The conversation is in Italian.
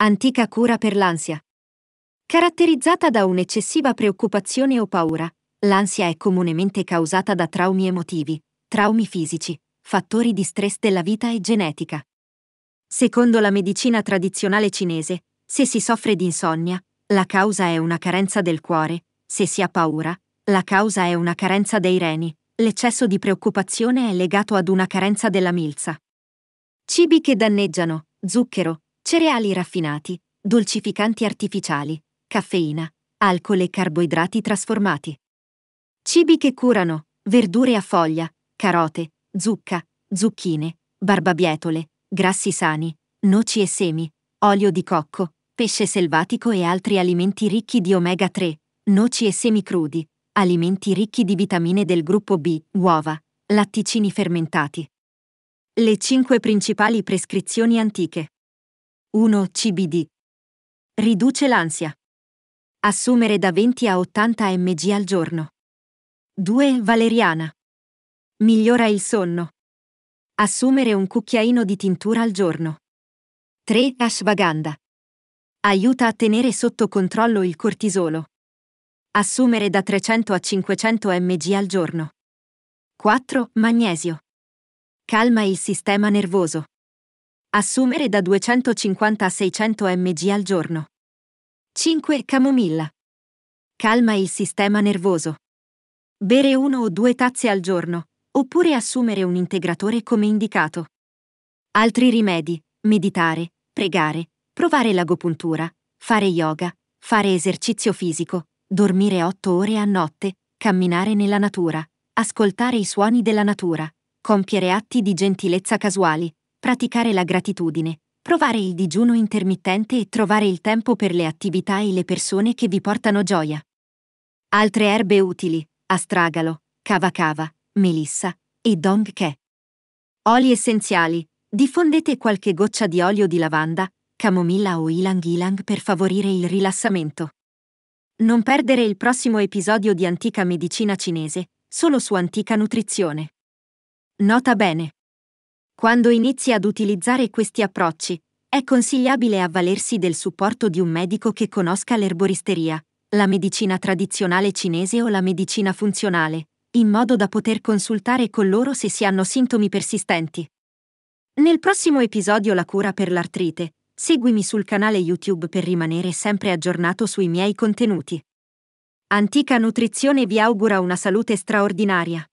Antica cura per l'ansia. Caratterizzata da un'eccessiva preoccupazione o paura, l'ansia è comunemente causata da traumi emotivi, traumi fisici, fattori di stress della vita e genetica. Secondo la medicina tradizionale cinese, se si soffre di insonnia, la causa è una carenza del cuore, se si ha paura, la causa è una carenza dei reni, l'eccesso di preoccupazione è legato ad una carenza della milza. Cibi che danneggiano, zucchero, cereali raffinati, dolcificanti artificiali, caffeina, alcol e carboidrati trasformati. Cibi che curano, verdure a foglia, carote, zucca, zucchine, barbabietole, grassi sani, noci e semi, olio di cocco, pesce selvatico e altri alimenti ricchi di omega 3, noci e semi crudi, alimenti ricchi di vitamine del gruppo B, uova, latticini fermentati. Le cinque principali prescrizioni antiche. 1-CBD. Riduce l'ansia. Assumere da 20 a 80 mg al giorno. 2. Valeriana. Migliora il sonno. Assumere un cucchiaino di tintura al giorno. 3. Ashwagandha. Aiuta a tenere sotto controllo il cortisolo. Assumere da 300 a 500 mg al giorno. 4. Magnesio. Calma il sistema nervoso. Assumere da 250 a 600 mg al giorno. 5. Camomilla. Calma il sistema nervoso. Bere uno o due tazze al giorno, oppure assumere un integratore come indicato. Altri rimedi, meditare, pregare, provare l'agopuntura, fare yoga, fare esercizio fisico, dormire 8 ore a notte, camminare nella natura, ascoltare i suoni della natura, compiere atti di gentilezza casuali, praticare la gratitudine, provare il digiuno intermittente e trovare il tempo per le attività e le persone che vi portano gioia. Altre erbe utili, astragalo, cava cava, melissa e dong ke. Oli essenziali, diffondete qualche goccia di olio di lavanda, camomilla o ilang ilang per favorire il rilassamento. Non perdere il prossimo episodio di Antica Medicina Cinese, solo su Antica Nutrizione. Nota bene. Quando inizi ad utilizzare questi approcci, è consigliabile avvalersi del supporto di un medico che conosca l'erboristeria, la medicina tradizionale cinese o la medicina funzionale, in modo da poter consultare con loro se si hanno sintomi persistenti. Nel prossimo episodio La cura per l'artrite, seguimi sul canale YouTube per rimanere sempre aggiornato sui miei contenuti. Antica Nutrizione vi augura una salute straordinaria.